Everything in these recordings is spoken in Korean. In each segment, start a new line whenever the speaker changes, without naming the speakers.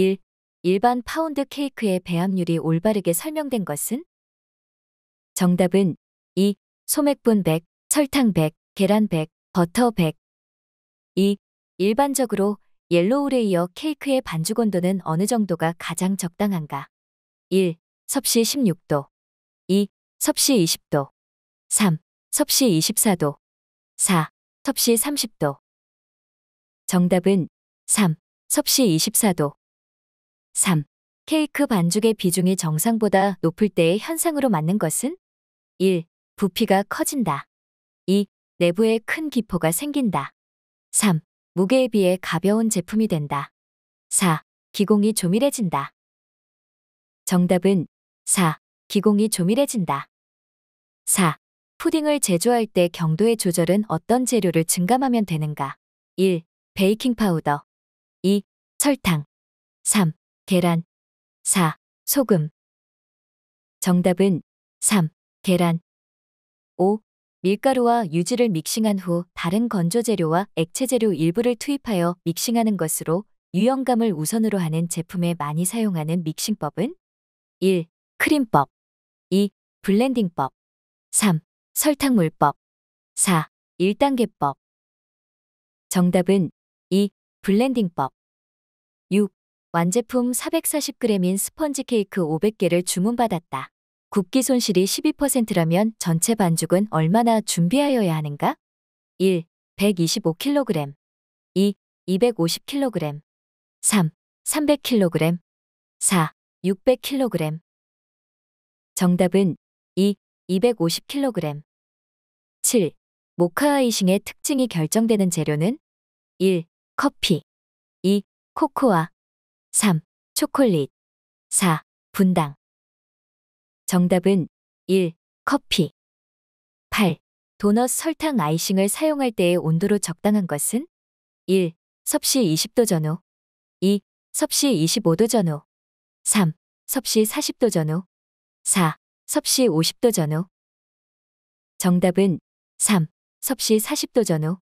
1. 일반 파운드 케이크의 배합률이 올바르게 설명된 것은? 정답은 2. 소맥분 100, 설탕 100, 계란 100, 버터 100. 2. 일반적으로 옐로우 레이어 케이크의 반죽 온도는 어느 정도가 가장 적당한가? 1. 섭씨 16도 2. 섭씨 20도 3. 섭씨 24도 4. 섭씨 30도 정답은 3. 섭씨 24도 3. 케이크 반죽의 비중이 정상보다 높을 때의 현상으로 맞는 것은 1. 부피가 커진다. 2. 내부에 큰 기포가 생긴다. 3. 무게에 비해 가벼운 제품이 된다. 4. 기공이 조밀해진다. 정답은 4. 기공이 조밀해진다. 4. 푸딩을 제조할 때 경도의 조절은 어떤 재료를 증감하면 되는가? 1. 베이킹 파우더 2. 설탕 3. 계란 4. 소금 정답은 3. 계란 5. 밀가루와 유지를 믹싱한 후 다른 건조재료와 액체재료 일부를 투입하여 믹싱하는 것으로 유연감을 우선으로 하는 제품에 많이 사용하는 믹싱법은 1. 크림법 2. 블렌딩법 3. 설탕물법 4. 1단계법 정답은 2. 블렌딩법 6. 완제품 440g인 스펀지 케이크 500개를 주문받았다. 굽기 손실이 12%라면 전체 반죽은 얼마나 준비하여야 하는가? 1. 125kg 2. 250kg 3. 300kg 4. 600kg 정답은 2. 250kg 7. 모카 아이싱의 특징이 결정되는 재료는 1. 커피 2. 코코아 3. 초콜릿 4. 분당 정답은 1. 커피 8. 도넛 설탕 아이싱을 사용할 때의 온도로 적당한 것은 1. 섭씨 20도 전후 2. 섭씨 25도 전후 3. 섭씨 40도 전후 4. 섭씨 50도 전후 정답은 3. 섭씨 40도 전후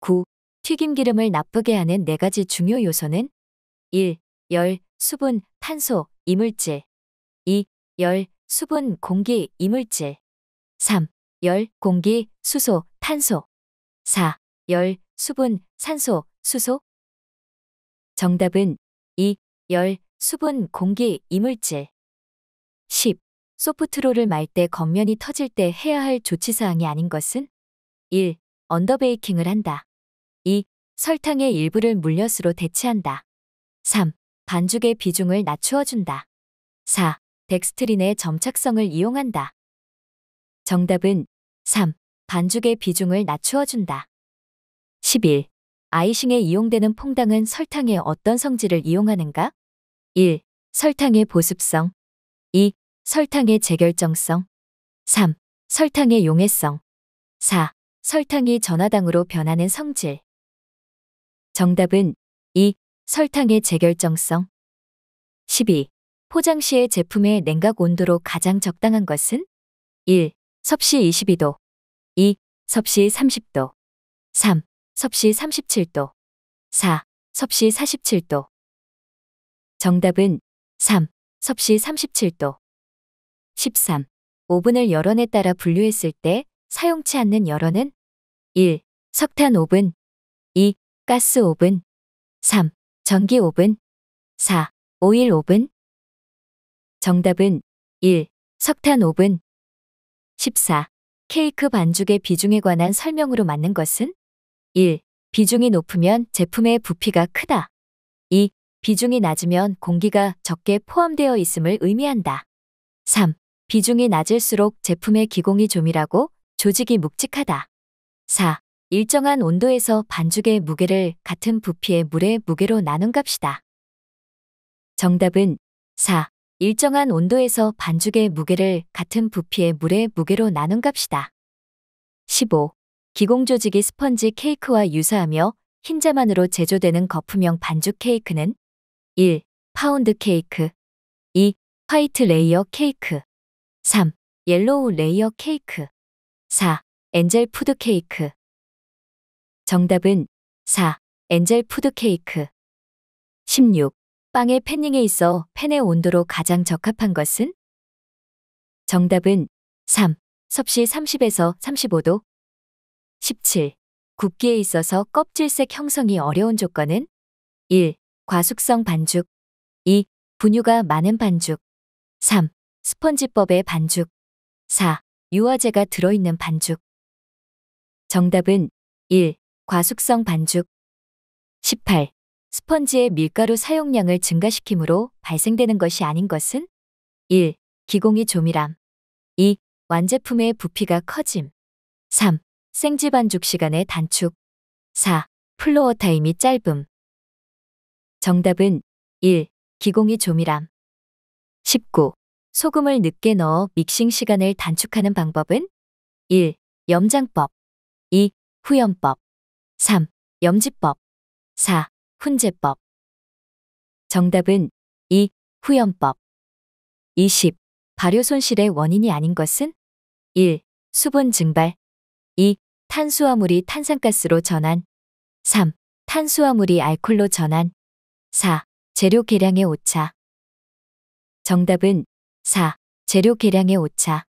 9. 튀김기름을 나쁘게 하는 네가지 중요 요소는 1. 열, 수분, 탄소, 이물질 2. 열, 수분, 공기, 이물질 3. 열, 공기, 수소, 탄소 4. 열, 수분, 산소, 수소 정답은 2. 열, 수분, 공기, 이물질 10. 소프트롤을 말때 겉면이 터질 때 해야 할 조치사항이 아닌 것은? 1. 언더베이킹을 한다. 2. 설탕의 일부를 물엿으로 대체한다. 3. 반죽의 비중을 낮추어준다. 4. 덱스트린의 점착성을 이용한다. 정답은 3. 반죽의 비중을 낮추어준다. 11. 아이싱에 이용되는 퐁당은 설탕의 어떤 성질을 이용하는가? 1. 설탕의 보습성 2. 설탕의 재결정성 3. 설탕의 용해성 4. 설탕이 전화당으로 변하는 성질 정답은 2. 설탕의 재결정성 12. 포장 시의 제품의 냉각 온도로 가장 적당한 것은 1. 섭씨 22도 2. 섭씨 30도 3. 섭씨 37도 4. 섭씨 47도 정답은 3. 섭씨 37도 13. 오븐을 열원에 따라 분류했을 때 사용치 않는 열원은 1. 석탄 오븐 2. 가스 오븐 3. 전기 오븐 4. 오일 오븐 정답은 1. 석탄 오븐 14. 케이크 반죽의 비중에 관한 설명으로 맞는 것은 1. 비중이 높으면 제품의 부피가 크다. 2. 비중이 낮으면 공기가 적게 포함되어 있음을 의미한다. 3. 비중이 낮을수록 제품의 기공이 조밀하고 조직이 묵직하다. 4. 일정한 온도에서 반죽의 무게를 같은 부피의 물의 무게로 나눈 값이다. 정답은 4. 일정한 온도에서 반죽의 무게를 같은 부피의 물의 무게로 나눈 값이다. 15. 기공조직이 스펀지 케이크와 유사하며 흰자만으로 제조되는 거품형 반죽 케이크는 1. 파운드 케이크 2. 화이트 레이어 케이크 3. 옐로우 레이어 케이크 4. 엔젤 푸드 케이크 정답은 4. 엔젤 푸드 케이크. 16. 빵의 패닝에 있어 팬의 온도로 가장 적합한 것은? 정답은 3. 섭씨 30에서 35도. 17. 굽기에 있어서 껍질색 형성이 어려운 조건은? 1. 과숙성 반죽. 2. 분유가 많은 반죽. 3. 스펀지법의 반죽. 4. 유화제가 들어있는 반죽. 정답은 1. 과숙성 반죽 18. 스펀지의 밀가루 사용량을 증가시키므로 발생되는 것이 아닌 것은 1. 기공이 조밀함 2. 완제품의 부피가 커짐 3. 생지 반죽 시간의 단축 4. 플로어 타임이 짧음 정답은 1. 기공이 조밀함 19. 소금을 늦게 넣어 믹싱 시간을 단축하는 방법은 1. 염장법 2. 후염법 3. 염지법 4. 훈제법 정답은 2. 후염법 20. 발효 손실의 원인이 아닌 것은 1. 수분 증발 2. 탄수화물이 탄산가스로 전환 3. 탄수화물이 알콜로 전환 4. 재료 계량의 오차 정답은 4. 재료 계량의 오차